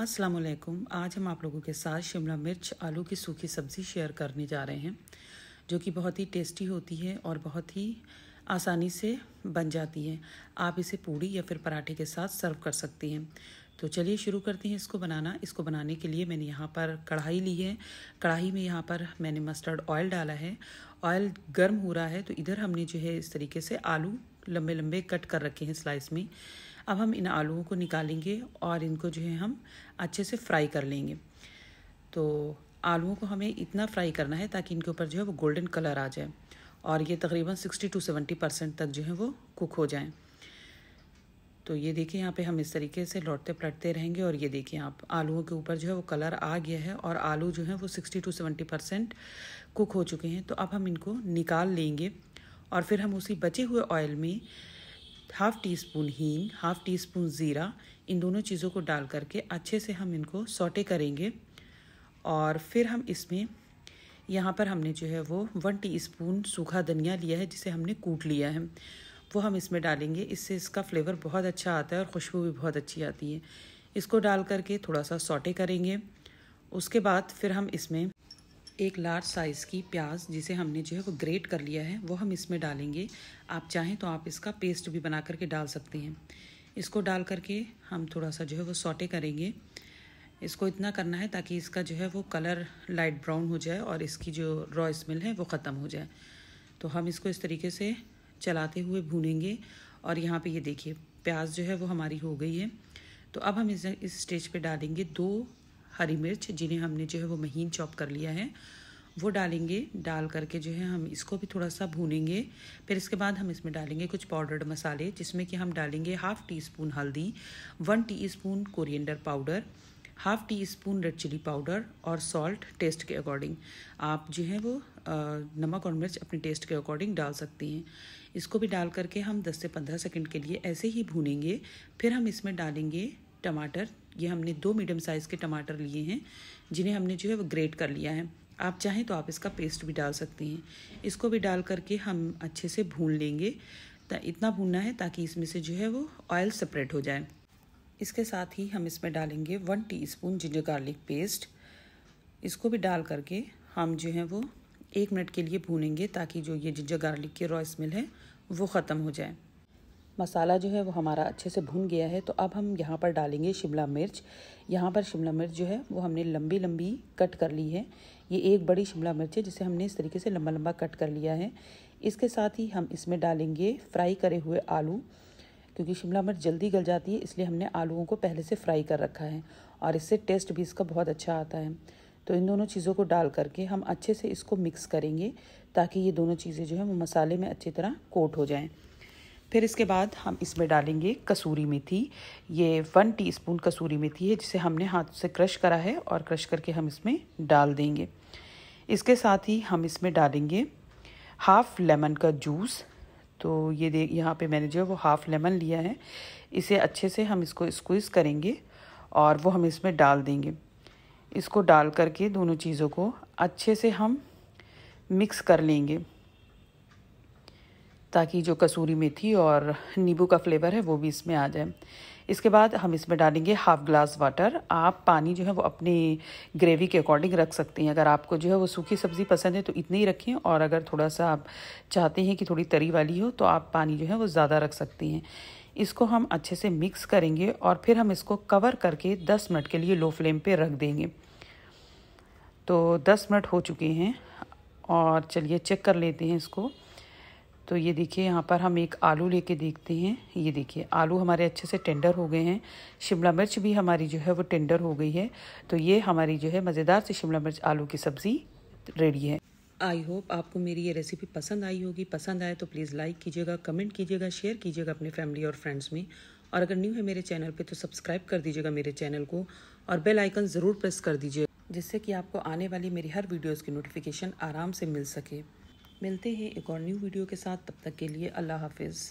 अस्सलाम वालेकुम आज हम आप लोगों के साथ शिमला मिर्च आलू की सूखी सब्ज़ी शेयर करने जा रहे हैं जो कि बहुत ही टेस्टी होती है और बहुत ही आसानी से बन जाती है आप इसे पूड़ी या फिर पराठे के साथ सर्व कर सकती हैं तो चलिए शुरू करते हैं इसको बनाना इसको बनाने के लिए मैंने यहाँ पर कढ़ाई ली है कढ़ाई में यहाँ पर मैंने मस्टर्ड ऑयल डाला है ऑयल गर्म हो रहा है तो इधर हमने जो है इस तरीके से आलू लंबे लंबे कट कर रखे हैं स्लाइस में अब हम इन आलूओं को निकालेंगे और इनको जो है हम अच्छे से फ्राई कर लेंगे तो आलूओं को हमें इतना फ्राई करना है ताकि इनके ऊपर जो है वो गोल्डन कलर आ जाए और ये तकरीबन सिक्सटी टू सेवेंटी परसेंट तक जो है वो कुक हो जाए तो ये देखिए यहाँ पे हम इस तरीके से लौटते पलटते रहेंगे और ये देखिए आप आलूओं के ऊपर जो है वो कलर आ गया है और आलू जो है वो sixty to seventy percent cook हो चुके हैं तो अब हम इनको निकाल लेंगे और फिर हम उसी बचे हुए ऑयल में हाफ़ टी स्पून हींग हाफ़ टी स्पून ज़ीरा इन दोनों चीज़ों को डाल करके अच्छे से हम इनको सोटे करेंगे और फिर हम इसमें यहाँ पर हमने जो है वो वन टी स्पून सूखा धनिया लिया है जिसे हमने कूट लिया है वो हम इसमें डालेंगे इससे इसका फ्लेवर बहुत अच्छा आता है और खुशबू भी बहुत अच्छी आती है इसको डाल करके थोड़ा सा सोटे करेंगे उसके बाद फिर हम इसमें एक लार्ज साइज़ की प्याज जिसे हमने जो है वो ग्रेट कर लिया है वो हम इसमें डालेंगे आप चाहें तो आप इसका पेस्ट भी बना करके डाल सकते हैं इसको डाल करके हम थोड़ा सा जो है वो सोटे करेंगे इसको इतना करना है ताकि इसका जो है वो कलर लाइट ब्राउन हो जाए और इसकी जो रॉ स्मेल है वो ख़त्म हो जाए तो हम इसको इस तरीके से चलाते हुए भूनेंगे और यहाँ पे ये देखिए प्याज जो है वो हमारी हो गई है तो अब हम इस इस स्टेज पे डालेंगे दो हरी मिर्च जिन्हें हमने जो है वो महीन चॉप कर लिया है वो डालेंगे डाल करके जो है हम इसको भी थोड़ा सा भूनेंगे फिर इसके बाद हम इसमें डालेंगे कुछ पाउडर्ड मसाले जिसमें कि हम डालेंगे हाफ़ टी स्पून हल्दी one teaspoon coriander powder half teaspoon red chilli powder और सॉल्ट टेस्ट के अकॉर्डिंग आप जो है वो नमक और मिर्च अपने टेस्ट के अकॉर्डिंग डाल सकती हैं इसको भी डाल करके हम 10 से 15 सेकंड के लिए ऐसे ही भूनेंगे फिर हम इसमें डालेंगे टमाटर ये हमने दो मीडियम साइज़ के टमाटर लिए हैं जिन्हें हमने जो है वो ग्रेट कर लिया है आप चाहें तो आप इसका पेस्ट भी डाल सकती हैं इसको भी डाल करके हम अच्छे से भून लेंगे इतना भूनना है ताकि इसमें से जो है वो ऑयल सेपरेट हो जाए इसके साथ ही हम इसमें डालेंगे one teaspoon ginger garlic paste इसको भी डाल करके हम जो है वो एक मिनट के लिए भूनेंगे ताकि जो ये जिंजर गार्लिक की रॉ स्मेल है वो ख़त्म हो जाए मसाला जो है वो हमारा अच्छे से भुन गया है तो अब हम यहाँ पर डालेंगे शिमला मिर्च यहाँ पर शिमला मिर्च जो है वो हमने लंबी लंबी कट कर ली है ये एक बड़ी शिमला मिर्च है जिसे हमने इस तरीके से लंबा लंबा कट कर लिया है इसके साथ ही हम इसमें डालेंगे फ्राई करे हुए आलू क्योंकि शिमला मिर्च जल्दी गल जाती है इसलिए हमने आलूओं को पहले से फ्राई कर रखा है और इससे टेस्ट भी इसका बहुत अच्छा आता है तो इन दोनों चीज़ों को डाल करके हम अच्छे से इसको मिक्स करेंगे ताकि ये दोनों चीज़ें जो है वो मसाले में अच्छी तरह कोट हो जाएँ फिर इसके बाद हम इसमें डालेंगे कसूरी मेथी ये वन टीस्पून कसूरी मेथी है जिसे हमने हाथ से क्रश करा है और क्रश करके हम इसमें डाल देंगे इसके साथ ही हम इसमें डालेंगे हाफ़ लेमन का जूस तो ये देख यहाँ पे मैंने जो है वो हाफ़ लेमन लिया है इसे अच्छे से हम इसको स्क्वीज़ करेंगे और वो हम इसमें डाल देंगे इसको डाल करके दोनों चीज़ों को अच्छे से हम मिक्स कर लेंगे ताकि जो कसूरी मेथी और नींबू का फ्लेवर है वो भी इसमें आ जाए इसके बाद हम इसमें डालेंगे हाफ ग्लास वाटर आप पानी जो है वो अपने ग्रेवी के अकॉर्डिंग रख सकते हैं अगर आपको जो है वो सूखी सब्ज़ी पसंद है तो इतनी ही रखें और अगर थोड़ा सा आप चाहते हैं कि थोड़ी तरी वाली हो तो आप पानी जो है वो ज़्यादा रख सकती हैं इसको हम अच्छे से मिक्स करेंगे और फिर हम इसको कवर करके दस मिनट के लिए लो फ्लेम पर रख देंगे तो दस मिनट हो चुके हैं और चलिए चेक कर लेते हैं इसको तो ये देखिए यहाँ पर हम एक आलू लेके देखते हैं ये देखिए आलू हमारे अच्छे से टेंडर हो गए हैं शिमला मिर्च भी हमारी जो है वो टेंडर हो गई है तो ये हमारी जो है मज़ेदार से शिमला मिर्च आलू की सब्ज़ी रेडी है आई होप आपको मेरी ये रेसिपी पसंद आई होगी पसंद आए तो प्लीज़ लाइक कीजिएगा कमेंट कीजिएगा शेयर कीजिएगा अपने फैमिली और फ्रेंड्स में और अगर न्यू है मेरे चैनल पे तो सब्सक्राइब कर दीजिएगा मेरे चैनल को और बेल आइकन ज़रूर प्रेस कर दीजिएगा जिससे कि आपको आने वाली मेरी हर वीडियोज़ की नोटिफिकेशन आराम से मिल सके मिलते हैं एक और न्यू वीडियो के साथ तब तक के लिए अल्लाह हाफिज़